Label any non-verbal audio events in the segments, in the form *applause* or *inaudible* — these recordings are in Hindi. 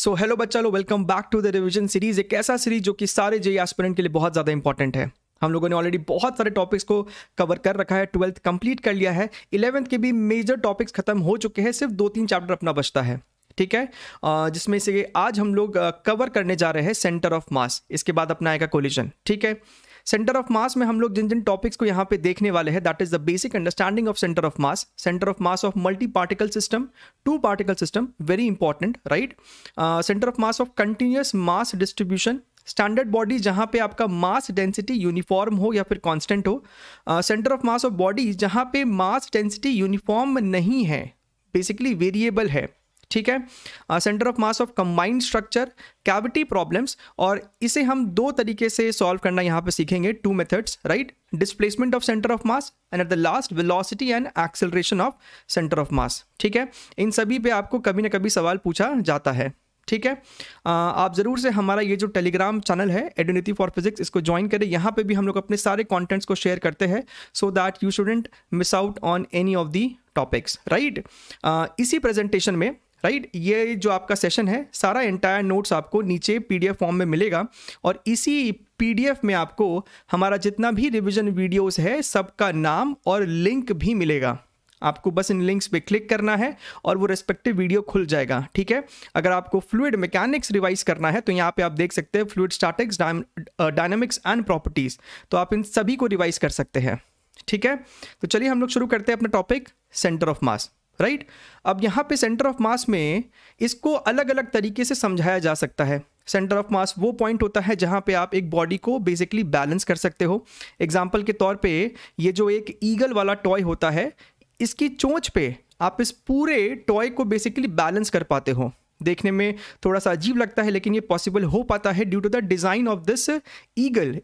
सो हेलो बच्चा लो welcome back to the revision series एक ऐसा सीरीज जो कि सारे जे एस्पिरेंट के लिए बहुत ज़्यादा इंपॉर्टेंट है हम लोगों ने ऑलरेडी बहुत सारे टॉपिक्स को कवर कर रखा है ट्वेल्थ कंप्लीट कर लिया है इलेवंथ के भी मेजर टॉपिक्स खत्म हो चुके हैं सिर्फ दो तीन चैप्टर अपना बचता है ठीक है जिसमें से आज हम लोग कवर करने जा रहे हैं सेंटर ऑफ मास इसके बाद अपना आएगा कोलिजन ठीक है सेंटर ऑफ मास में हम लोग जिन जिन टॉपिक्स को यहाँ पे देखने वाले हैं that is the basic understanding of centre of mass centre of mass of multi particle system two particle system very important right centre of mass of continuous mass distribution standard body जहाँ पे आपका मास डेंसिटी यूनिफॉर्म हो या फिर कॉन्स्टेंट हो centre of mass of body जहाँ पे मास डेंसिटी यूनिफॉर्म नहीं है बेसिकली वेरिएबल है ठीक है centre of mass of combined structure cavity problems और इसे हम दो तरीके से सॉल्व करना यहाँ पे सीखेंगे two methods right displacement of centre of mass and at the last velocity and acceleration of centre of mass ठीक है इन सभी पे आपको कभी ना कभी सवाल पूछा जाता है ठीक है आ, uh, आप ज़रूर से हमारा ये जो टेलीग्राम चैनल है एडुनिटी फॉर फिजिक्स इसको ज्वाइन करें यहाँ पे भी हम लोग अपने सारे कंटेंट्स को शेयर करते हैं so that you shouldn't miss out on any of the topics right इसी प्रेजेंटेशन में राइट right? ये जो आपका सेशन है सारा एंटायर नोट्स आपको नीचे पीडीएफ फॉर्म में मिलेगा और इसी पीडीएफ में आपको हमारा जितना भी रिविजन वीडियोस है सबका नाम और लिंक भी मिलेगा आपको बस इन लिंक्स पे क्लिक करना है और वो रेस्पेक्टिव वीडियो खुल जाएगा ठीक है अगर आपको फ्लूड मैकेनिक्स रिवाइज करना है तो यहाँ पे आप देख सकते हैं fluid statics dynamics and properties तो आप इन सभी को रिवाइज कर सकते हैं ठीक है तो चलिए हम लोग शुरू करते हैं अपना topic centre of mass right अब यहाँ पे सेंटर ऑफ मास में इसको अलग अलग तरीके से समझाया जा सकता है सेंटर ऑफ मास वो पॉइंट होता है जहाँ पे आप एक बॉडी को बेसिकली बैलेंस कर सकते हो एग्जाम्पल के तौर पे ये जो एक ईगल वाला टॉय होता है इसकी चोंच पे आप इस पूरे टॉय को बेसिकली बैलेंस कर पाते हो देखने में थोड़ा सा अजीब लगता है लेकिन ये पॉसिबल हो पाता है due to the design of this eagle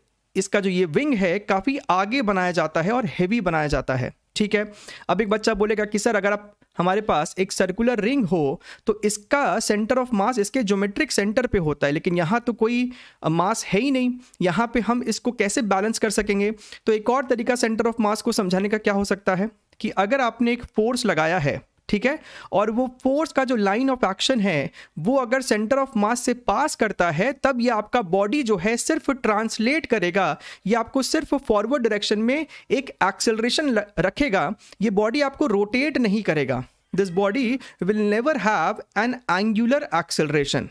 इसका जो ये विंग है काफ़ी आगे बनाया जाता है और हैवी बनाया जाता है ठीक है अब एक बच्चा बोलेगा कि सर अगर आप हमारे पास एक सर्कुलर रिंग हो तो इसका सेंटर ऑफ मास इसके ज्योमेट्रिक सेंटर पे होता है लेकिन यहाँ तो कोई मास है ही नहीं यहाँ पे हम इसको कैसे बैलेंस कर सकेंगे तो एक और तरीका सेंटर ऑफ मास को समझाने का क्या हो सकता है कि अगर आपने एक फोर्स लगाया है ठीक है और वो फोर्स का जो लाइन ऑफ एक्शन है वो अगर सेंटर ऑफ मास से पास करता है तब ये आपका बॉडी जो है सिर्फ ट्रांसलेट करेगा ये आपको सिर्फ फॉरवर्ड डायरेक्शन में एक एक्सेलरेशन रखेगा ये बॉडी आपको रोटेट नहीं करेगा this body will never have an angular acceleration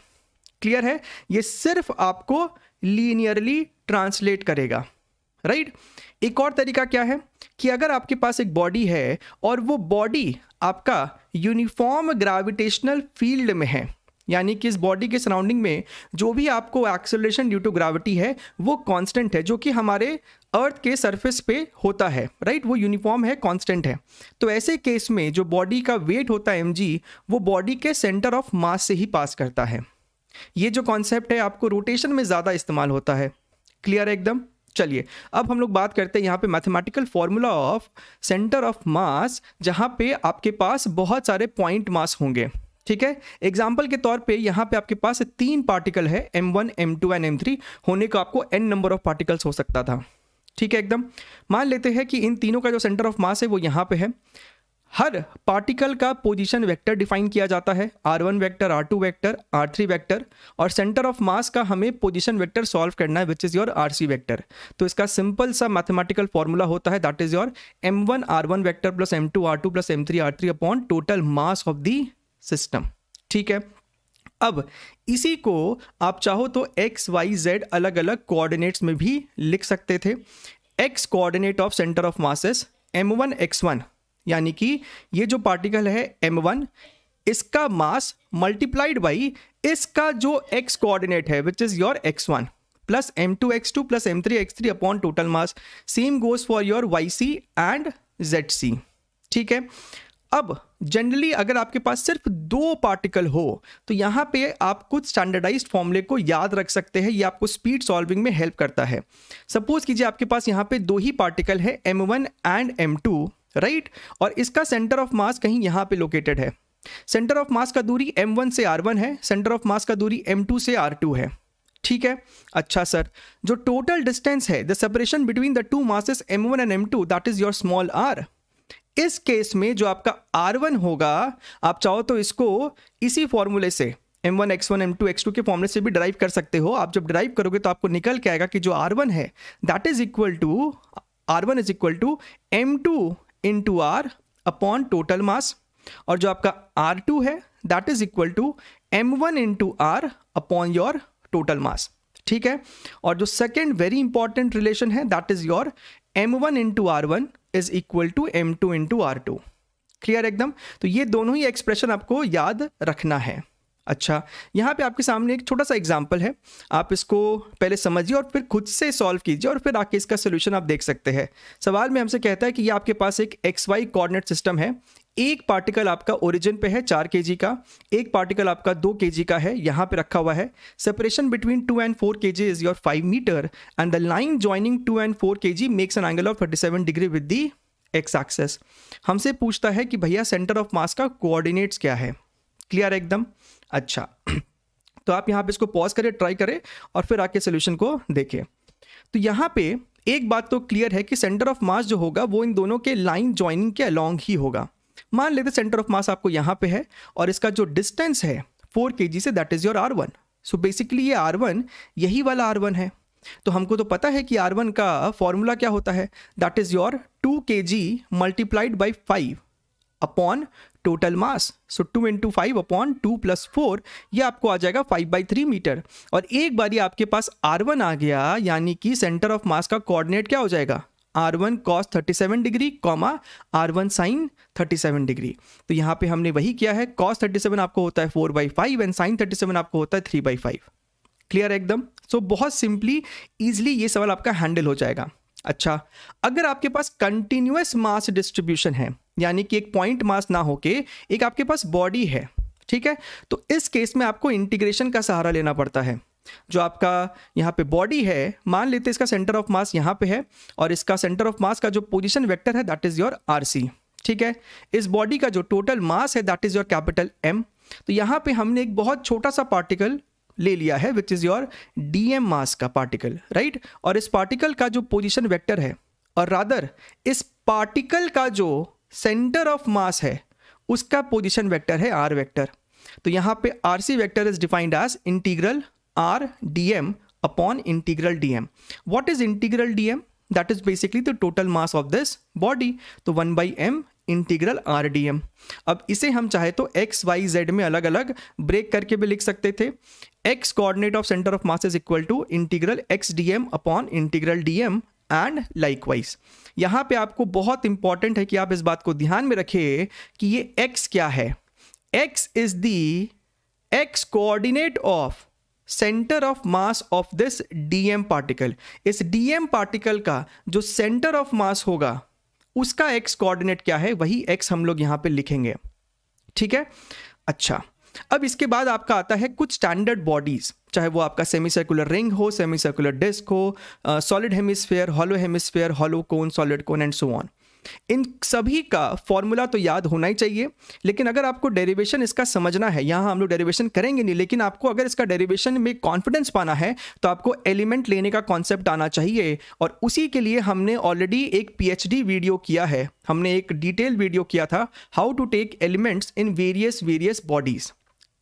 clear है ये सिर्फ आपको लीनियरली ट्रांसलेट करेगा राइट एक और तरीका क्या है कि अगर आपके पास एक बॉडी है और वो बॉडी आपका यूनिफॉर्म ग्राविटेशनल फील्ड में है यानी कि इस बॉडी के सराउंडिंग में जो भी आपको एक्सेलरेशन ड्यू टू ग्राविटी है वो कांस्टेंट है जो कि हमारे अर्थ के सरफेस पे होता है राइट वो यूनिफॉर्म है कांस्टेंट है तो ऐसे केस में जो बॉडी का वेट होता है एम वो बॉडी के सेंटर ऑफ मास से ही पास करता है ये जो कॉन्सेप्ट है आपको रोटेशन में ज़्यादा इस्तेमाल होता है क्लियर है एकदम चलिए अब हम लोग बात करते हैं यहाँ पे mathematical formula of centre of mass जहाँ पे आपके पास बहुत सारे पॉइंट मास होंगे ठीक है एग्जाम्पल के तौर पे यहाँ पे आपके पास तीन पार्टिकल है M one M two and M three होने का आपको एन नंबर ऑफ पार्टिकल्स हो सकता था ठीक है एकदम मान लेते हैं कि इन तीनों का जो सेंटर ऑफ मास है वो यहाँ पे है हर पार्टिकल का पोजीशन वेक्टर डिफाइन किया जाता है R one vector R two vector R three vector और सेंटर ऑफ मास का हमें पोजीशन वेक्टर सॉल्व करना है which is your R C vector तो इसका सिंपल सा मैथमेटिकल फॉर्मूला होता है that is your M one R one vector plus M two R two plus M three R three upon total mass of the system ठीक है अब इसी को आप चाहो तो एक्स वाई जेड अलग अलग कोऑर्डिनेट्स में भी लिख सकते थे X coordinate of centre of masses M one X one यानी कि ये जो पार्टिकल है एम वन इसका मास मल्टीप्लाइड बाई इसका जो एक्स कोऑर्डिनेट है which is your X one plus M two X two plus M three X three upon total mass same goes for your Y C and Z C ठीक है अब जनरली अगर आपके पास सिर्फ दो पार्टिकल हो तो यहाँ पे आप कुछ स्टैंडर्डाइज्ड फॉर्मूले को याद रख सकते हैं ये आपको स्पीड सॉल्विंग में हेल्प करता है सपोज कीजिए आपके पास यहाँ पे दो ही पार्टिकल है M one and M two right right? और इसका सेंटर ऑफ मास कहीं यहाँ पे लोकेटेड है सेंटर ऑफ मास का दूरी m1 से r1 है सेंटर ऑफ मास का दूरी m2 से r2 है ठीक है अच्छा सर जो टोटल डिस्टेंस है the separation between the two masses m1 and m2 that is your small r इस केस में जो आपका r1 होगा आप चाहो तो इसको इसी फॉर्मूले से m1 x1 m2 x2 के फॉर्मूले से भी ड्राइव कर सकते हो आप जब ड्राइव करोगे तो आपको निकल के आएगा कि जो r1 है that is equal to r1 is equal to m2 into R upon total mass और जो आपका आर टू है that is equal to M one into R upon your total mass ठीक है और जो सेकेंड वेरी इंपॉर्टेंट रिलेशन है that is your M one into R one is equal to M two into R two clear एकदम तो ये दोनों ही एक्सप्रेशन आपको याद रखना है अच्छा यहाँ पे आपके सामने एक छोटा सा एग्जाम्पल है आप इसको पहले समझिए और फिर खुद से सॉल्व कीजिए और फिर आके इसका सोल्यूशन आप देख सकते हैं सवाल में हमसे कहता है कि ये आपके पास एक एक्स वाई कोऑर्डिनेट सिस्टम है एक पार्टिकल आपका ओरिजिन पे है चार के का एक पार्टिकल आपका दो के का है यहाँ पे रखा हुआ है separation between two and four K is your five metre and the line joining two and four K G makes an angle of thirty seven degree with the X axis हमसे पूछता है कि भैया सेंटर ऑफ मास का कोऑर्डिनेट्स क्या है क्लियर है एकदम अच्छा तो आप यहाँ पे इसको पॉज करें ट्राई करें और फिर आके सोल्यूशन को देखें तो यहाँ पे एक बात तो क्लियर है कि सेंटर ऑफ मास जो होगा वो इन दोनों के लाइन ज्वाइनिंग के अलॉन्ग ही होगा मान लेते सेंटर ऑफ मास आपको यहाँ पे है और इसका जो डिस्टेंस है फोर के से that is your R one so basically ये आर वन यही वाला आर वन है तो हमको तो पता है कि आर वन का फॉर्मूला क्या होता है that is your two K G multiplied by five upon total mass so two into five upon two plus four ये आपको आ जाएगा फाइव बाई थ्री मीटर और एक बार ये आपके पास आर वन आ गया यानी कि सेंटर ऑफ मास का कोऑर्डिनेट क्या हो जाएगा R one cos thirty seven degree comma R one sine thirty seven degree तो यहाँ पे हमने वही किया है कॉस थर्टी सेवन आपको होता है four by five and sine thirty seven आपको होता है थ्री बाई फाइव क्लियर है एकदम सो so, बहुत सिंपली ईजिली ये सवाल आपका हैंडल हो जाएगा अच्छा अगर आपके पास कंटिन्यूस मास डिस्ट्रीब्यूशन है यानी कि एक पॉइंट मास ना होके एक आपके पास बॉडी है ठीक है तो इस केस में आपको इंटीग्रेशन का सहारा लेना पड़ता है जो आपका यहाँ पे बॉडी है मान लेते इसका सेंटर ऑफ मास यहाँ पे है और इसका सेंटर ऑफ मास का जो पोजिशन वैक्टर है दैट इज़ योर आर ठीक है इस बॉडी का जो टोटल मास है that is your capital M तो यहाँ पे हमने एक बहुत छोटा सा पार्टिकल ले लिया है which is your D M mass का पार्टिकल राइट और इस पार्टिकल का जो पोजिशन वैक्टर है और रादर इस पार्टिकल का जो सेंटर ऑफ मास है उसका पोजिशन वैक्टर है आर वैक्टर तो यहाँ पे R C vector is defined as integral R D M upon integral D M what is integral D M that is basically the total mass of this body तो one by M integral R D M अब इसे हम चाहे तो एक्स वाई जेड में अलग अलग ब्रेक करके भी लिख सकते थे X coordinate of centre of mass is equal to integral X D M upon integral D M and likewise यहाँ पे आपको बहुत इंपॉर्टेंट है कि आप इस बात को ध्यान में रखें कि ये एक्स क्या है X is the X coordinate of centre of mass of this DM particle इस डीएम पार्टिकल का जो सेंटर ऑफ मास होगा उसका एक्स कोऑर्डिनेट क्या है वही एक्स हम लोग यहाँ पे लिखेंगे ठीक है अच्छा अब इसके बाद आपका आता है कुछ स्टैंडर्ड बॉडीज़ चाहे वो आपका सेमी सर्कुलर रिंग हो सेमी सर्कुलर डिस्क हो solid hemisphere hollow hemisphere hollow cone solid cone and so on इन सभी का फॉर्मूला तो याद होना ही चाहिए लेकिन अगर आपको डेरिवेशन इसका समझना है यहां हम लोग डेरिवेशन करेंगे नहीं लेकिन आपको अगर इसका डेरिवेशन में कॉन्फिडेंस पाना है तो आपको एलिमेंट लेने का कॉन्सेप्ट आना चाहिए और उसी के लिए हमने ऑलरेडी एक पीएचडी वीडियो किया है हमने एक डिटेल वीडियो किया था how to take elements in various various bodies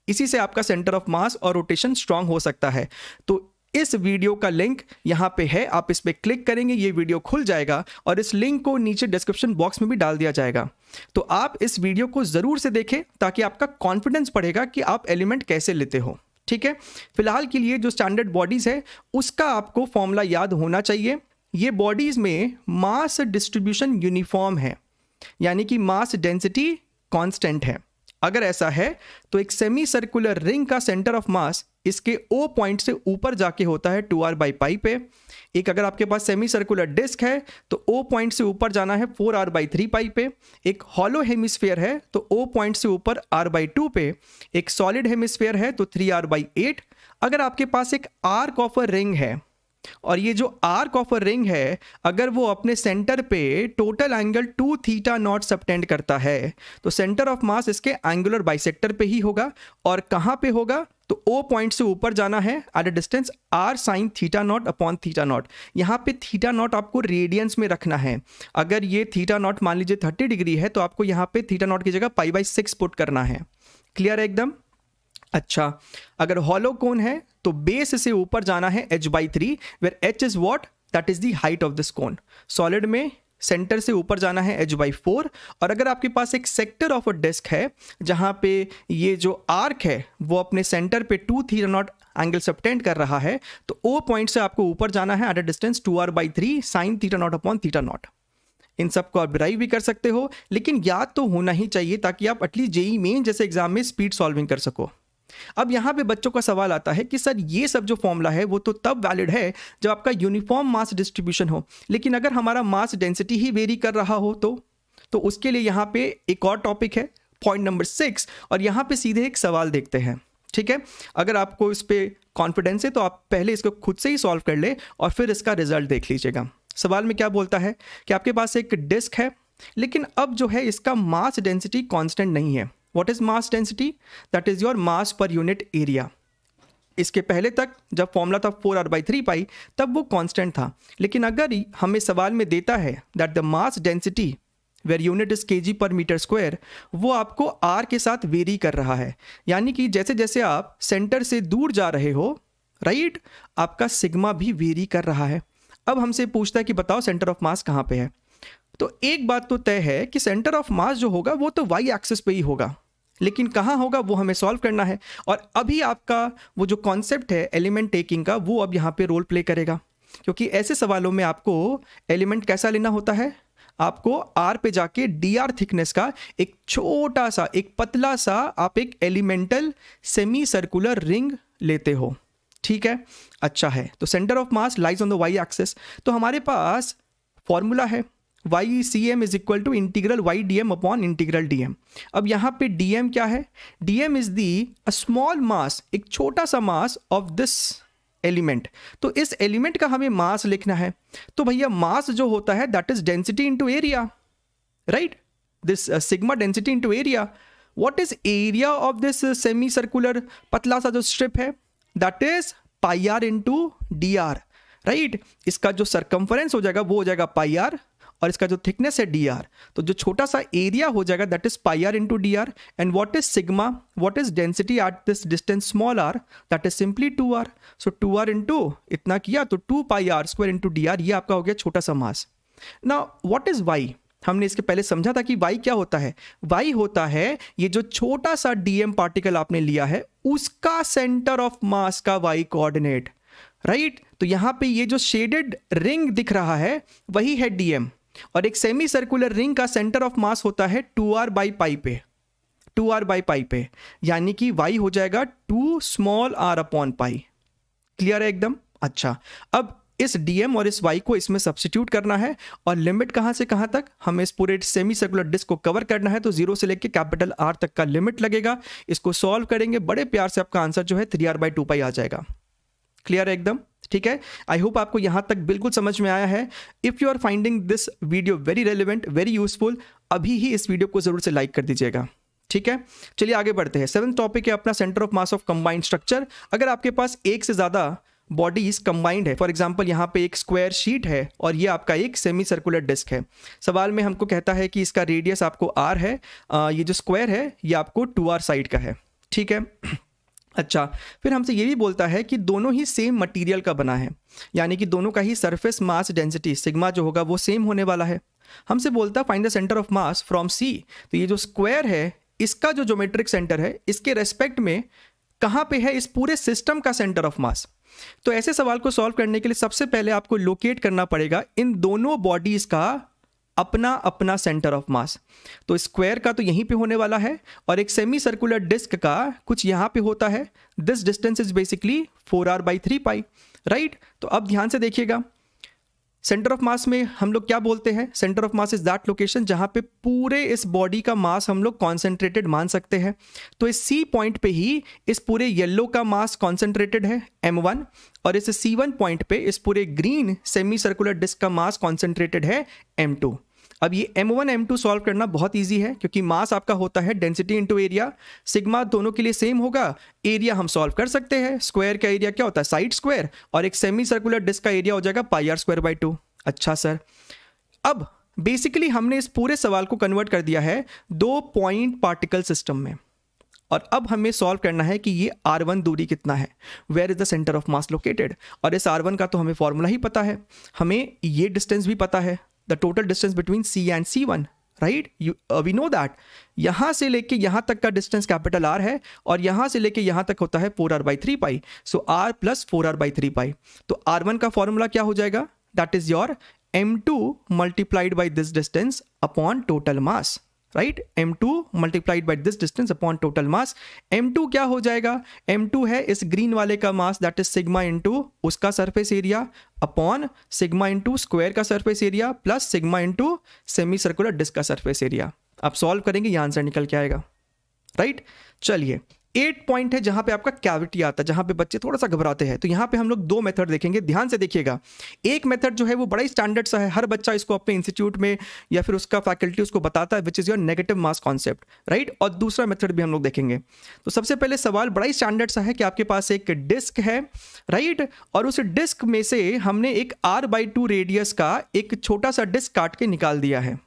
इसी से आपका सेंटर ऑफ मास और रोटेशन स्ट्रांग हो सकता है तो इस वीडियो का लिंक यहाँ पे है आप इस पर क्लिक करेंगे ये वीडियो खुल जाएगा और इस लिंक को नीचे डिस्क्रिप्शन बॉक्स में भी डाल दिया जाएगा तो आप इस वीडियो को ज़रूर से देखें ताकि आपका कॉन्फिडेंस बढ़ेगा कि आप एलिमेंट कैसे लेते हो ठीक है फिलहाल के लिए जो स्टैंडर्ड बॉडीज़ है उसका आपको फॉर्मूला याद होना चाहिए ये बॉडीज़ में मास डिस्ट्रीब्यूशन यूनिफॉर्म है यानी कि मास डेंसिटी कॉन्स्टेंट है अगर ऐसा है तो एक सेमी सर्कुलर रिंग का सेंटर ऑफ मास इसके ओ पॉइंट से ऊपर जाके होता है टू आर बाई पाई पे एक अगर आपके पास सेमी सर्कुलर डिस्क है तो ओ पॉइंट से ऊपर जाना है four R by three pi पे एक हॉलो हेमिस्फेयर है तो ओ पॉइंट से ऊपर आर बाई टू पे एक सॉलिड हेमिस्फेयर है तो थ्री आर बाई एट अगर आपके पास एक आर्क ऑफ अ रिंग है और ये जो आर्क ऑफ अ रिंग है अगर वो अपने सेंटर पे total angle two theta naught subtend करता है तो सेंटर ऑफ मास इसके एंगुलर बाइसेक्टर पे ही होगा और कहाँ पे होगा तो ओ पॉइंट से ऊपर जाना है at a distance R sine theta naught upon theta naught यहाँ पे थीटा नॉट आपको रेडियंस में रखना है अगर ये थीटा नॉट मान लीजिए थर्टी डिग्री है तो आपको यहाँ पे थीटा नॉट की जगह पाई बाई सिक्स पुट करना है क्लियर है एकदम अच्छा अगर हॉलो कोन है तो बेस से ऊपर जाना है H by three where H is what that is the height of this cone solid में सेंटर से ऊपर जाना है एच बाई फोर और अगर आपके पास एक सेक्टर ऑफ अ डिस्क है जहां पे ये जो आर्क है वो अपने सेंटर पे टू थी नॉट एंगल सबटेंड कर रहा है तो ओ पॉइंट से आपको ऊपर जाना है at a distance two R by three sine theta naught upon theta naught इन सबको आप ड्राइव भी कर सकते हो लेकिन याद तो होना ही चाहिए ताकि आप एटलीस्ट जेई में जैसे एग्जाम में स्पीड सॉल्विंग कर सको अब यहाँ पे बच्चों का सवाल आता है कि सर ये सब जो फॉर्मूला है वो तो तब वैलिड है जब आपका यूनिफॉर्म मास डिस्ट्रीब्यूशन हो लेकिन अगर हमारा मास डेंसिटी ही वेरी कर रहा हो तो तो उसके लिए यहाँ पे एक और टॉपिक है पॉइंट नंबर सिक्स और यहाँ पे सीधे एक सवाल देखते हैं ठीक है अगर आपको इस पर कॉन्फिडेंस है तो आप पहले इसको खुद से ही सॉल्व कर ले और फिर इसका रिजल्ट देख लीजिएगा सवाल में क्या बोलता है कि आपके पास एक डिस्क है लेकिन अब जो है इसका मास डेंसिटी कांस्टेंट नहीं है what is mass density that is your mass per unit area इसके पहले तक जब फॉर्मूला था four R by three pi तब वो कांस्टेंट था लेकिन अगर हमें सवाल में देता है that the mass density where unit is K G पर मीटर स्क्वायर वो आपको आर के साथ वेरी कर रहा है यानी कि जैसे जैसे आप सेंटर से दूर जा रहे हो राइट आपका सिग्मा भी वेरी कर रहा है अब हमसे पूछता है कि बताओ सेंटर ऑफ मास कहाँ पे है तो एक बात तो तय है कि सेंटर ऑफ मास जो होगा वो तो वाई एक्सिस पे ही होगा लेकिन कहाँ होगा वो हमें सॉल्व करना है और अभी आपका वो जो कॉन्सेप्ट है एलिमेंट टेकिंग का वो अब यहाँ पे रोल प्ले करेगा क्योंकि ऐसे सवालों में आपको एलिमेंट कैसा लेना होता है आपको आर पे जाके डी आर थिकनेस का एक छोटा सा एक पतला सा आप एक एलिमेंटल सेमी सर्कुलर रिंग लेते हो ठीक है अच्छा है तो centre of mass lies on the Y axis तो हमारे पास फॉर्मूला है Y C M is equal to integral Y D M upon integral D M अब यहाँ पे डी एम क्या है D M is the a small mass एक छोटा सा मास ऑफ दिस एलिमेंट तो इस एलिमेंट का हमें मास लिखना है तो भैया मास जो होता है that is density into area right this sigma density into area what is area of this semi circular पतला सा जो स्ट्रिप है that is pi R into D R right इसका जो सरकमफरेंस हो जाएगा वो हो जाएगा पाई आर और इसका जो थिकनेस है डी आर तो जो छोटा सा एरिया हो जाएगा that is pi R into D R and what is sigma what is density at this distance small R that is simply two R so two R into इतना किया तो two pi R square into D R ये आपका हो गया छोटा सा मास ना वॉट इज वाई हमने इसके पहले समझा था कि वाई क्या होता है वाई होता है ये जो छोटा सा डीएम पार्टिकल आपने लिया है उसका सेंटर ऑफ मास का वाई कोऑर्डिनेट राइट तो यहां पे ये जो शेडेड रिंग दिख रहा है वही है डीएम और एक सेमी सर्कुलर रिंग का सेंटर ऑफ मास होता है टू आर बाई पाई पे टू आर बाई पाई पे यानी कि वाई हो जाएगा two small R upon pi clear है एकदम अच्छा अब इस डीएम और इस वाई को इसमें सब्सिट्यूट करना है और लिमिट कहां से कहां तक हमें इस पूरे सेमी सर्कुलर डिस्क को कवर करना है तो जीरो से लेकर कैपिटल आर तक का लिमिट लगेगा इसको सॉल्व करेंगे बड़े प्यार से आपका आंसर जो है three R by two pi आ जाएगा क्लियर है एकदम ठीक है आई होप आपको यहां तक बिल्कुल समझ में आया है if you are finding this video very relevant very useful अभी ही इस वीडियो को ज़रूर से लाइक कर दीजिएगा ठीक है चलिए आगे बढ़ते हैं सेवन टॉपिक है अपना centre of mass of combined structure अगर आपके पास एक से ज़्यादा बॉडीज कंबाइंड है फॉर एग्जाम्पल यहाँ पे एक स्क्वायर शीट है और ये आपका एक सेमी सर्कुलर डिस्क है सवाल में हमको कहता है कि इसका रेडियस आपको आर है आ, ये जो स्क्वायर है ये आपको टू आर साइड का है ठीक है अच्छा फिर हमसे ये भी बोलता है कि दोनों ही सेम मटेरियल का बना है यानी कि दोनों का ही सरफेस मास डेंसिटी सिग्मा जो होगा वो सेम होने वाला है हमसे बोलता find the centre of mass from C तो ये जो स्क्वायर है इसका जो जोमेट्रिक सेंटर है इसके रेस्पेक्ट में कहाँ पे है इस पूरे सिस्टम का सेंटर ऑफ मास तो ऐसे सवाल को सॉल्व करने के लिए सबसे पहले आपको लोकेट करना पड़ेगा इन दोनों बॉडीज़ का अपना अपना सेंटर ऑफ मास तो स्क्वायर का तो यहीं पे होने वाला है और एक सेमी सर्कुलर डिस्क का कुछ यहाँ पे होता है this distance is basically four R by three pi right तो अब ध्यान से देखिएगा सेंटर ऑफ मास में हम लोग क्या बोलते हैं centre of mass is that location जहां पे पूरे इस बॉडी का मास हम लोग कॉन्सेंट्रेटेड मान सकते हैं तो इस सी पॉइंट पे ही इस पूरे येलो का मास कॉन्सेंट्रेटेड है एम वन और इस सी वन पॉइंट पे इस पूरे ग्रीन सेमी सर्कुलर डिस्क का मास कॉन्सेंट्रेटेड है एम टू अब ये M one M two solve करना बहुत ईजी है क्योंकि मास आपका होता है डेंसिटी इंटू एरिया सिग्मा दोनों के लिए सेम होगा एरिया हम सॉल्व कर सकते हैं स्क्वायर का एरिया क्या होता है साइड स्क्वायर और एक सेमी सर्कुलर डिस्क का एरिया हो जाएगा pi R square by two अच्छा सर अब बेसिकली हमने इस पूरे सवाल को कन्वर्ट कर दिया है दो पॉइंट पार्टिकल सिस्टम में और अब हमें सॉल्व करना है कि ये आर वन दूरी कितना है where is the centre of mass located और इस आर वन का तो हमें फॉर्मूला ही पता है हमें ये डिस्टेंस भी पता है the total distance between C and C1 right we know that यहां से लेके यहां तक का डिस्टेंस कैपिटल आर है और यहां से लेके यहां तक होता है four R by three pi so R plus four R by three pi तो आर वन का फॉर्मूला क्या हो जाएगा that is your M two multiplied by this distance upon total mass right M two multiplied by this distance upon total mass M two क्या हो जाएगा एम टू है इस ग्रीन वाले का mass that is sigma into उसका surface area upon sigma into square का surface area plus sigma into semi circular disc का सरफेस एरिया आप सॉल्व करेंगे ये आंसर निकल के आएगा राइट right? चलिए एट पॉइंट है जहां पे आपका कैविटी आता है जहां पे बच्चे थोड़ा सा घबराते हैं तो यहां पे हम लोग दो मेथड देखेंगे ध्यान से देखिएगा एक मेथड जो है वो बड़ा ही स्टैंडर्ड सा है हर बच्चा इसको अपने इंस्टीट्यूट में या फिर उसका फैकल्टी उसको बताता है which is your negative mass concept right और दूसरा मेथड भी हम लोग देखेंगे तो सबसे पहले सवाल बड़ा ही स्टैंडर्ड सा है कि आपके पास एक डिस्क है राइट और उस डिस्क में से हमने एक आर बाई टू रेडियस का एक छोटा सा डिस्क काट के निकाल दिया है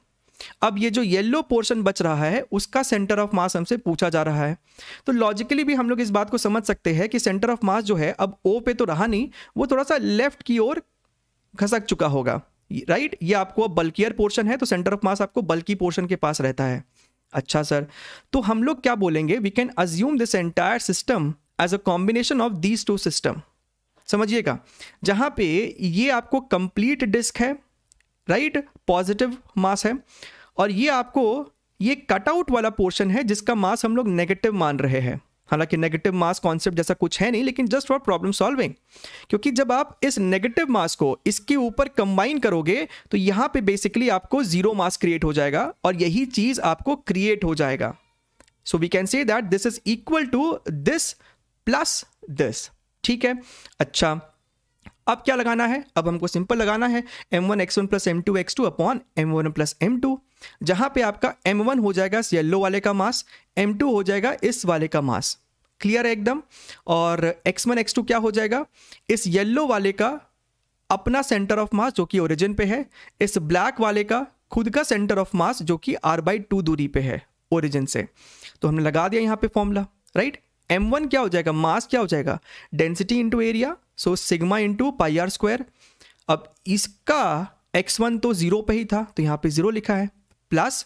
अब ये जो येलो पोर्शन बच रहा है उसका सेंटर ऑफ मास हमसे पूछा जा रहा है तो लॉजिकली भी हम लोग इस बात को समझ सकते हैं कि सेंटर ऑफ मास जो है अब ओ पे तो रहा नहीं वो थोड़ा सा लेफ्ट की ओर खसक चुका होगा राइट ये आपको बल्कियर पोर्शन है तो सेंटर ऑफ मास आपको बल्की पोर्शन के पास रहता है अच्छा सर तो हम लोग क्या बोलेंगे we can assume this entire system as a combination of these two system समझिएगा जहां पे ये आपको कंप्लीट डिस्क है राइट पॉजिटिव मास है और ये आपको ये कटआउट वाला पोर्शन है जिसका मास हम लोग नेगेटिव मान रहे हैं हालांकि नेगेटिव मास कॉन्सेप्ट जैसा कुछ है नहीं लेकिन जस्ट फॉर प्रॉब्लम सॉल्विंग क्योंकि जब आप इस नेगेटिव मास को इसके ऊपर कंबाइन करोगे तो यहां पे बेसिकली आपको जीरो मास क्रिएट हो जाएगा और यही चीज़ आपको क्रिएट हो जाएगा so we can say that this is equal to this plus this ठीक है अच्छा अब क्या लगाना है अब हमको सिंपल लगाना है M one X one plus M two X two upon M one plus M two जहां पर आपका एम वन हो जाएगा इस येल्लो वाले का मास एम टू हो जाएगा इस वाले का मास क्लियर है एकदम और एक्स वन एक्स टू क्या हो जाएगा इस येल्लो वाले का अपना सेंटर ऑफ मास जो कि ओरिजिन पे है इस ब्लैक वाले का खुद का सेंटर ऑफ मास जो कि आर बाई टू दूरी पे है ओरिजिन से तो हमने लगा दिया यहाँ पे फॉर्मूला राइट एम वन क्या हो जाएगा मास क्या हो जाएगा density into area so sigma into pi R square अब इसका एक्स वन तो जीरो पे ही था तो यहाँ पे जीरो लिखा है प्लस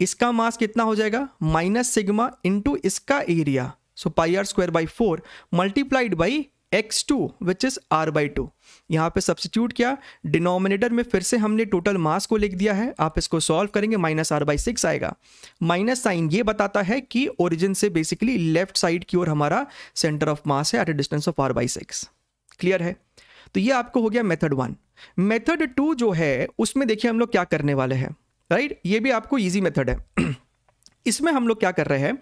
इसका मास कितना हो जाएगा माइनस सिग्मा इंटू इसका area so pi R square by four multiplied by X two which is R by two यहाँ पे सब्सिट्यूट किया डिनोमिनेटर में फिर से हमने टोटल मास को लिख दिया है आप इसको सॉल्व करेंगे माइनस आर बाई सिक्स आएगा माइनस साइन ये बताता है कि ओरिजिन से बेसिकली लेफ्ट साइड की ओर हमारा सेंटर ऑफ मास है at a distance of R by six clear है तो ये आपको हो गया मेथड वन मेथड टू जो है उसमें देखिए हम लोग क्या करने वाले हैं राइट ये भी आपको ईजी मेथड है *clears throat* इसमें हम लोग क्या कर रहे हैं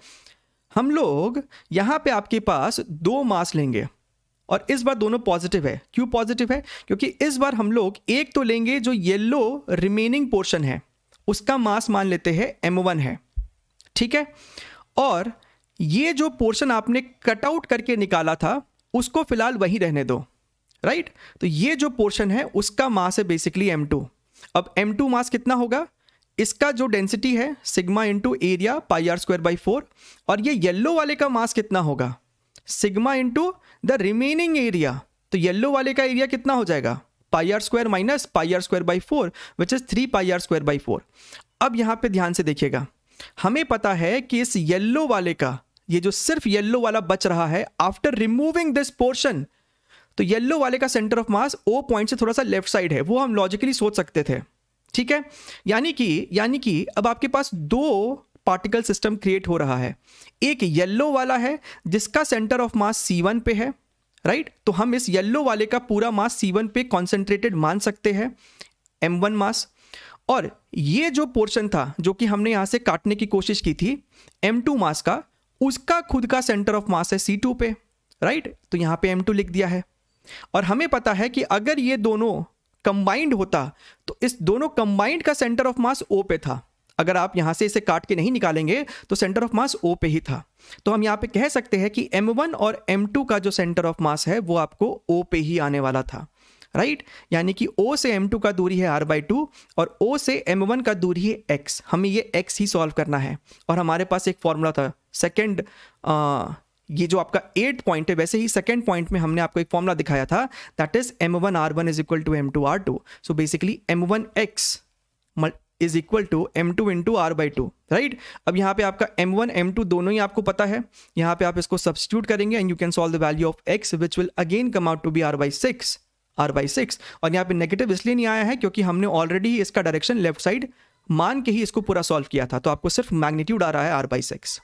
हम लोग यहाँ पे आपके पास दो मास लेंगे और इस बार दोनों पॉजिटिव है क्यों पॉजिटिव है क्योंकि इस बार हम लोग एक तो लेंगे जो येलो रिमेनिंग पोर्शन है उसका मास मान लेते हैं एम वन है ठीक है और ये जो पोर्शन आपने कटआउट करके निकाला था उसको फिलहाल वहीं रहने दो राइट right? तो ये जो पोर्शन है उसका मास है बेसिकली एम टू अब एम टू मास कितना होगा इसका जो डेंसिटी है sigma into area pi R square by four और ये येल्लो वाले का मास कितना होगा sigma into the remaining area तो येल्लो वाले का एरिया कितना हो जाएगा pi R square minus pi R square by four which is three pi R square by four अब यहाँ पे ध्यान से देखिएगा हमें पता है कि इस येल्लो वाले का ये जो सिर्फ येल्लो वाला बच रहा है आफ्टर रिमूविंग दिस पोर्शन तो येलो वाले का centre of mass O point से थोड़ा सा लेफ्ट साइड है वो हम लॉजिकली सोच सकते थे ठीक है यानी कि यानी कि अब आपके पास दो पार्टिकल सिस्टम क्रिएट हो रहा है एक येलो वाला है जिसका centre of mass C one पे है राइट तो हम इस येलो वाले का पूरा मास सी वन पे कॉन्सेंट्रेटेड मान सकते हैं एम वन मास और ये जो पोर्शन था जो कि हमने यहाँ से काटने की कोशिश की थी एम टू मास का उसका खुद का सेंटर ऑफ मास है सी टू पे राइट तो यहाँ पे एम टू लिख दिया है और हमें पता है कि अगर ये दोनों कंबाइंड होता तो इस दोनों कंबाइंड का सेंटर ऑफ मास ओ पे था अगर आप यहां से इसे काट के नहीं निकालेंगे तो सेंटर ऑफ मास ओ पे ही था तो हम यहां पे कह सकते हैं कि एम वन और एम टू का जो सेंटर ऑफ मास है वो आपको ओ पे ही आने वाला था राइट right? यानी कि ओ से एम टू का दूरी है आर बाई टू और ओ से एम वन का दूरी है एक्स हमें ये एक्स ही सॉल्व करना है और हमारे पास एक फॉर्मूला था सेकेंड ये जो आपका एट पॉइंट है वैसे ही सेकेंड पॉइंट में हमने आपको एक फॉर्मूला दिखाया था that is M one R one is equal to M two R two so basically M one X is equal to M two into R by two right अब यहाँ पे आपका एम वन एम टू दोनों ही आपको पता है यहाँ पे आप इसको सब्सिट्यूट करेंगे and you can solve the value of X which will again come out to be R by six R by six और यहाँ पे नेगेटिव इसलिए नहीं आया है क्योंकि हमने ऑलरेडी इसका डायरेक्शन लेफ्ट साइड मान के ही इसको पूरा सॉल्व किया था तो आपको सिर्फ मैग्नीट्यूड आ रहा है आर बाई सिक्स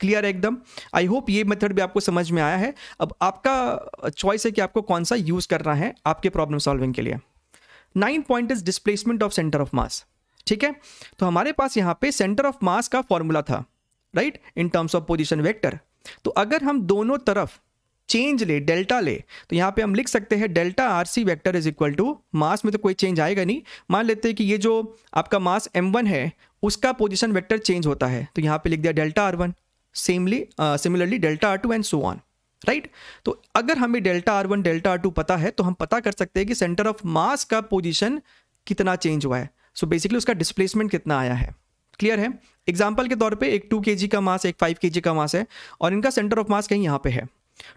क्लियर है एकदम आई होप ये मेथड भी आपको समझ में आया है अब आपका चॉइस है कि आपको कौन सा यूज़ करना है आपके प्रॉब्लम सॉल्विंग के लिए nine point is displacement of centre of mass ठीक है तो हमारे पास यहाँ पे सेंटर ऑफ मास का फॉर्मूला था right in terms of position vector तो अगर हम दोनों तरफ चेंज ले डेल्टा ले तो यहाँ पे हम लिख सकते हैं delta R C vector is equal to mass में तो कोई चेंज आएगा नहीं मान लेते हैं कि ये जो आपका मास एम वन है उसका पोजिशन वैक्टर चेंज होता है तो यहाँ पे लिख दिया डेल्टा आर वन सेमली similarly delta R two and so on right तो अगर हमें delta R one delta R two पता है तो हम पता कर सकते हैं कि सेंटर ऑफ मास का पोजिशन कितना चेंज हुआ है सो so बेसिकली उसका डिस्प्लेसमेंट कितना आया है क्लियर है एग्जाम्पल के तौर पर एक टू के का मास एक फाइव के का मास है और इनका सेंटर ऑफ मास कहीं यहाँ पे है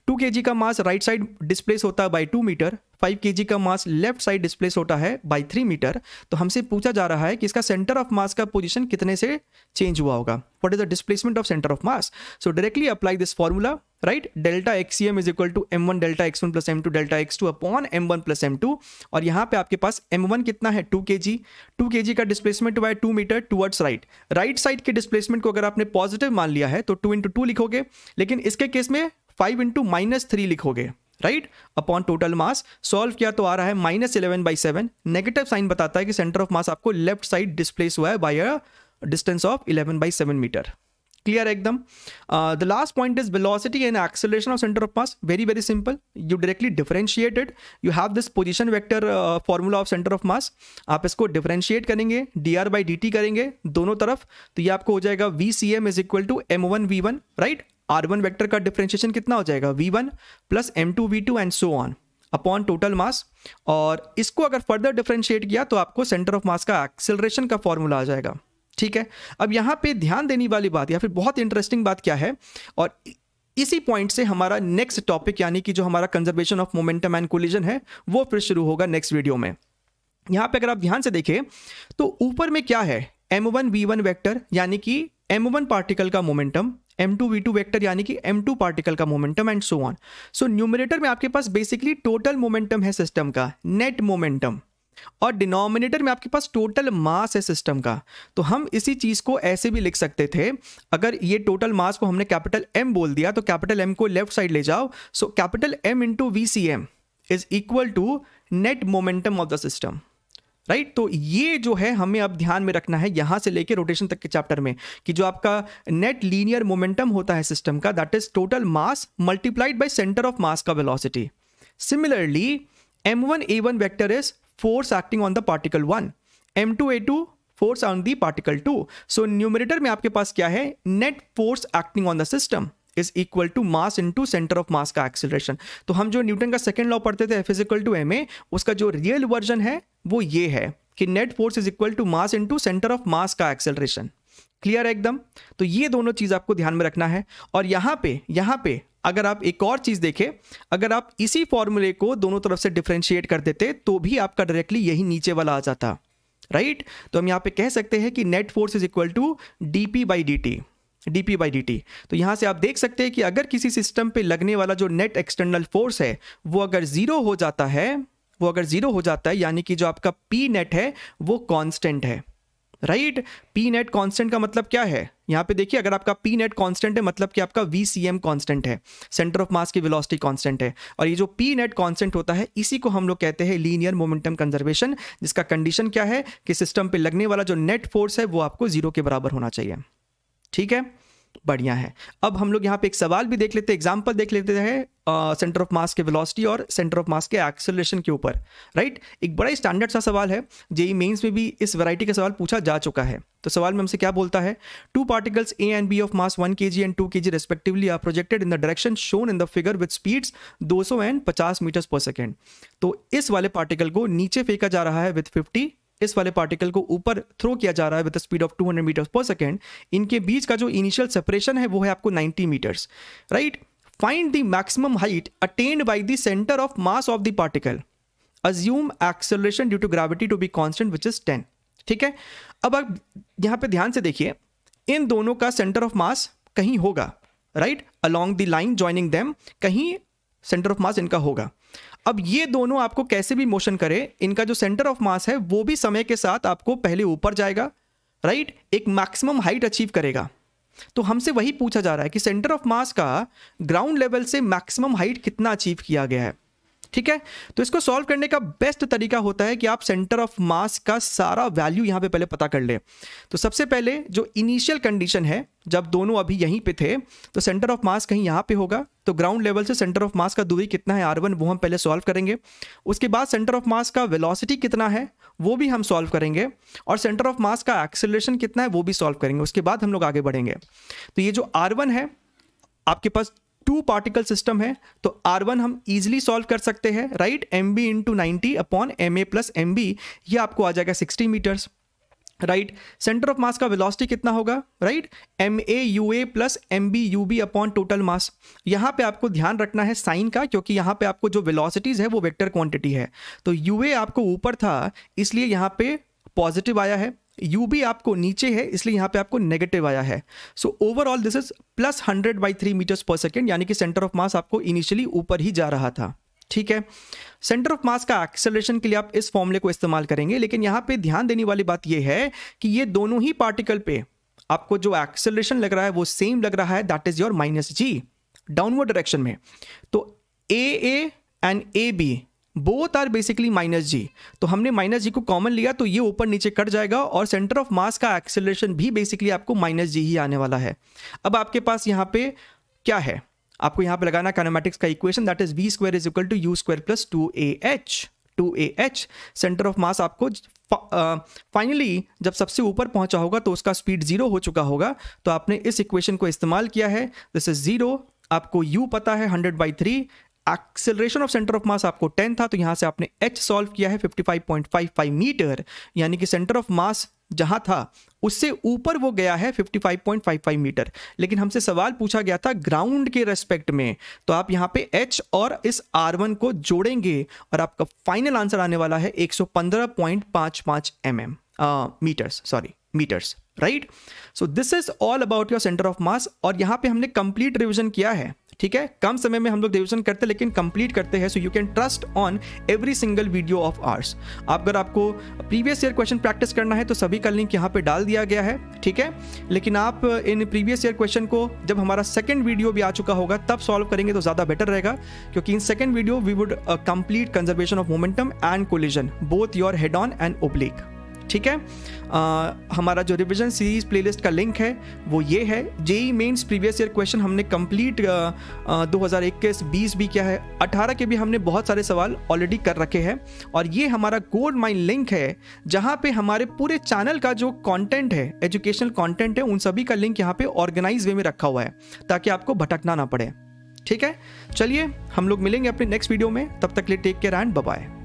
टू के का मास राइट साइड डिस्प्लेस होता है बाई टू मीटर फाइव के का मास लेफ्ट साइड डिस्प्लेस होता है बाई थ्री मीटर तो हमसे पूछा जा रहा है कि इसका सेंटर ऑफ मास का पोजिशन कितने से चेंज हुआ होगा what is the displacement of centre of mass so directly apply this formula right delta X C M is equal to M one delta X one plus M two delta X two upon M one plus M two और यहाँ पे आपके पास एम वन कितना है to K ji to K G का displacement by two metre towards right right side के डिस्प्लेसमेंट को अगर आपने पॉजिटिव मान लिया है तो टू इंटू टू लिखोगे लेकिन इसके केस में फाइव इंटू माइनस थ्री लिखोगे right upon total mass solve किया तो आ रहा है minus eleven by seven negative sign बताता है कि सेंटर ऑफ मास आपको लेफ्ट साइड डिस्प्लेस हुआ है by a distance of eleven by seven metre clear है एकदम the last point is velocity and acceleration of centre of mass very very simple you directly differentiated you have this position vector formula of centre of mass आप इसको डिफरेंशिएट करेंगे D R by D T करेंगे दोनों तरफ तो ये आपको हो जाएगा V C M is equal to M one V one right are one vector का डिफ्रेंशिएशन कितना हो जाएगा V one plus M two V two and so on upon total mass और इसको अगर फर्दर डिफ्रेंशिएट किया तो आपको सेंटर ऑफ मास का एक्सेलरेशन का फॉर्मूला आ जाएगा ठीक है अब यहाँ पे ध्यान देने वाली बात या फिर बहुत इंटरेस्टिंग बात क्या है और इसी पॉइंट से हमारा नेक्स्ट टॉपिक यानी कि जो हमारा conservation of momentum and collision है वो फिर शुरू होगा नेक्स्ट वीडियो में यहाँ पे अगर आप ध्यान से देखें तो ऊपर में क्या है M one V one vector यानी कि एम वन पार्टिकल का momentum M two V two vector यानी कि एम टू पार्टिकल का momentum and so on so numerator में आपके पास बेसिकली टोटल मोमेंटम है सिस्टम का नेट मोमेंटम और डिनोमिनेटर में आपके पास टोटल मास है सिस्टम का तो हम इसी चीज़ को ऐसे भी लिख सकते थे अगर ये टोटल मास को हमने कैपिटल एम बोल दिया तो कैपिटल एम को लेफ्ट साइड ले जाओ so capital M into V C M is equal to net momentum of the system right तो ये जो है हमें अब ध्यान में रखना है यहां से लेके रोटेशन तक के चैप्टर में कि जो आपका नेट लीनियर मोमेंटम होता है सिस्टम का that is total mass multiplied by centre of mass का velocity similarly M one A one vector is force acting on the particle one M two A two force on the particle two so numerator में आपके पास क्या है net force acting on the system is equal to mass into centre of mass का एक्सिलेशन तो हम जो न्यूटन का सेकेंड लॉ पढ़ते थे F is equal to M A उसका जो रियल वर्जन है वो ये है कि net force is equal to mass into centre of mass का एक्सेलरेशन क्लियर है एकदम तो ये दोनों चीज आपको ध्यान में रखना है और यहाँ पे यहाँ पे अगर आप एक और चीज देखें अगर आप इसी फॉर्मूले को दोनों तरफ से डिफ्रेंशिएट कर देते तो भी आपका डायरेक्टली यही नीचे वाला आ जाता राइट right? तो हम यहां पे कह सकते हैं कि net force is equal to D P by D T D P by D T तो यहाँ से आप देख सकते हैं कि अगर किसी सिस्टम पे लगने वाला जो नेट एक्सटर्नल फोर्स है वो अगर ज़ीरो हो जाता है वो अगर ज़ीरो हो जाता है यानी कि जो आपका पी नेट है वो कांस्टेंट है राइट पी नेट कॉन्स्टेंट का मतलब क्या है यहाँ पे देखिए अगर आपका पी नेट कॉन्स्टेंट है मतलब कि आपका वी सी एम कॉन्स्टेंट है सेंटर ऑफ मास की वेलोसिटी कॉन्स्टेंट है और ये जो पी नेट कॉन्स्टेंट होता है इसी को हम लोग कहते हैं लीनियर मोमेंटम कंजर्वेशन जिसका कंडीशन क्या है कि सिस्टम पे लगने वाला जो नेट फोर्स है वो आपको जीरो के बराबर होना चाहिए ठीक है बढ़िया है अब हम लोग यहाँ पे एक सवाल भी देख लेते हैं एग्जाम्पल देख लेते हैं सेंटर ऑफ मास के वेलोसिटी और सेंटर ऑफ मास के एक्सेलरेशन के ऊपर राइट एक बड़ा ही स्टैंडर्ड सा सवाल है जेई मेंस e में भी इस वैरायटी का सवाल पूछा जा चुका है तो सवाल में हमसे क्या बोलता है two particles A and B of mass one K G and two K G respectively are projected in the direction shown in the figure with speeds 200 and पचास मीटर्स पर सेकेंड तो इस वाले पार्टिकल को नीचे फेंका जा रहा है विथ फिफ्टी इस वाले पार्टिकल को ऊपर थ्रो किया जा रहा है with speed of 200 hundred metres per second इनके बीच का जो इनिशियल सेपरेशन है वो है आपको 90 metres right find the maximum height attained by the centre of mass of the particle assume acceleration due to gravity to be constant which is ten ठीक है अब आप यहाँ पे ध्यान से देखिए इन दोनों का सेंटर ऑफ मास कहीं होगा right along the line joining them कहीं सेंटर ऑफ मास इनका होगा अब ये दोनों आपको कैसे भी मोशन करे इनका जो सेंटर ऑफ मास है वो भी समय के साथ आपको पहले ऊपर जाएगा राइट एक मैक्सिमम हाइट अचीव करेगा तो हमसे वही पूछा जा रहा है कि सेंटर ऑफ मास का ग्राउंड लेवल से मैक्सिमम हाइट कितना अचीव किया गया है ठीक है तो इसको सॉल्व करने का बेस्ट तरीका होता है कि आप सेंटर ऑफ मास का सारा वैल्यू यहां पे पहले पता कर लें तो सबसे पहले जो इनिशियल कंडीशन है जब दोनों अभी यहीं पे थे तो सेंटर ऑफ मास कहीं यहां पे होगा तो ग्राउंड लेवल से सेंटर ऑफ मास का दूरी कितना है आर वन वो हम पहले सॉल्व करेंगे उसके बाद सेंटर ऑफ मास का वेलोसिटी कितना है वो भी हम सॉल्व करेंगे और सेंटर ऑफ मास का एक्सेलरेशन कितना है वो भी सॉल्व करेंगे उसके बाद हम लोग आगे बढ़ेंगे तो ये जो आर वन है आपके पास टू पार्टिकल सिस्टम है तो आर वन हम इजिली सॉल्व कर सकते हैं right M B into ninety upon M A plus M B ये आपको आ जाएगा sixty metres right centre of mass का वेलोसिटी कितना होगा right M A U A plus M B U B upon total mass यहाँ पे आपको ध्यान रखना है साइन का क्योंकि यहाँ पे आपको जो वेलोसिटीज़ है वो वेक्टर क्वांटिटी है तो यू ए आपको ऊपर था इसलिए यहाँ पे पॉजिटिव आया है यू भी आपको नीचे है इसलिए यहाँ पे आपको नेगेटिव आया है so overall this is plus hundred by three metres per second यानी कि सेंटर ऑफ मास आपको इनिशियली ऊपर ही जा रहा था ठीक है सेंटर ऑफ मास का एक्सेलरेशन के लिए आप इस फॉर्मूले को इस्तेमाल करेंगे लेकिन यहाँ पे ध्यान देने वाली बात यह है कि ये दोनों ही पार्टिकल पे आपको जो एक्सेलरेशन लग रहा है वो सेम लग रहा है that is your minus G downward direction में तो A A and A B both are basically minus G तो हमने माइनस जी को कॉमन लिया तो ये ऊपर नीचे कट जाएगा और सेंटर ऑफ मास का एक्सेलरेशन भी बेसिकली आपको माइनस जी ही आने वाला है अब आपके पास यहाँ पे क्या है आपको यहाँ पे लगाना कैनोमेटिक्स का equation that is V square is equal to U square plus two A H two A H centre of mass आपको फाइनली uh, जब सबसे ऊपर पहुंचा होगा तो उसका स्पीड जीरो हो चुका होगा तो आपने इस इक्वेशन को इस्तेमाल किया है दिस इज जीरो आपको u पता है 100 by three acceleration of centre of mass आपको 10 था तो यहां से आपने एच सॉल्व किया है 55.55 मीटर यानी कि सेंटर ऑफ मास जहां था उससे ऊपर वो गया है 55.55 मीटर लेकिन हमसे सवाल पूछा गया था ग्राउंड के रेस्पेक्ट में तो आप यहां पे एच और इस आर वन को जोड़ेंगे और आपका फाइनल आंसर आने वाला है 115.55 mm metres sorry metres right so this is all about your centre of mass और यहां पे हमने कंप्लीट रिविजन किया है ठीक है कम समय में हम लोग रिविजन करते हैं लेकिन कंप्लीट करते हैं so you can trust on every single video of arts आप अगर आपको प्रीवियस ईयर क्वेश्चन प्रैक्टिस करना है तो सभी का लिंक यहाँ पे डाल दिया गया है ठीक है लेकिन आप इन प्रीवियस ईयर क्वेश्चन को जब हमारा सेकेंड वीडियो भी आ चुका होगा तब सॉल्व करेंगे तो ज़्यादा बेटर रहेगा क्योंकि in second video we would complete conservation of momentum and collision both your head on and oblique ठीक है आ, हमारा जो रिविजन सीरीज प्लेलिस्ट का लिंक है वो ये है JEE Mains previous year question हमने कंप्लीट 2021-20 भी क्या है 18 के भी हमने बहुत सारे सवाल ऑलरेडी कर रखे हैं और ये हमारा गोल्ड माइन लिंक है जहाँ पे हमारे पूरे चैनल का जो कंटेंट है एजुकेशनल कंटेंट है उन सभी का लिंक यहाँ पे ऑर्गेनाइज वे में रखा हुआ है ताकि आपको भटकना ना पड़े ठीक है चलिए हम लोग मिलेंगे अपने नेक्स्ट वीडियो में तब तक लिए टेक केयर एंड बाय